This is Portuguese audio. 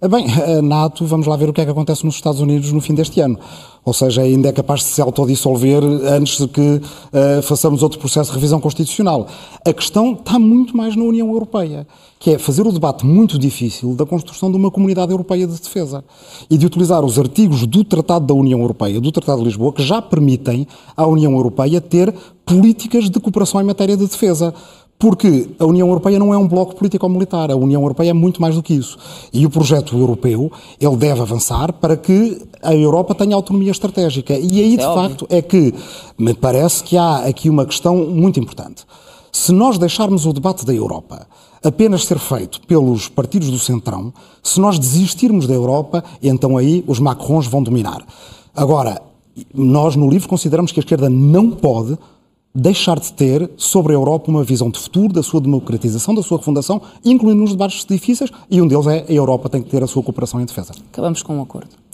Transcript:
Bem, eh, a NATO, vamos lá ver o que é que acontece nos Estados Unidos no fim deste ano. Ou seja, ainda é capaz de se autodissolver antes de que uh, façamos outro processo de revisão constitucional. A questão está muito mais na União Europeia, que é fazer o debate muito difícil da construção de uma comunidade europeia de defesa e de utilizar os artigos do Tratado da União Europeia, do Tratado de Lisboa, que já permitem à União Europeia ter políticas de cooperação em matéria de defesa. Porque a União Europeia não é um bloco político-militar, a União Europeia é muito mais do que isso. E o projeto europeu, ele deve avançar para que a Europa tenha autonomia estratégica. E aí, de é facto, óbvio. é que me parece que há aqui uma questão muito importante. Se nós deixarmos o debate da Europa apenas ser feito pelos partidos do Centrão, se nós desistirmos da Europa, então aí os Macrons vão dominar. Agora, nós no livro consideramos que a esquerda não pode deixar de ter sobre a Europa uma visão de futuro, da sua democratização, da sua refundação, incluindo nos debates difíceis, e um deles é a Europa tem que ter a sua cooperação em defesa. Acabamos com um acordo.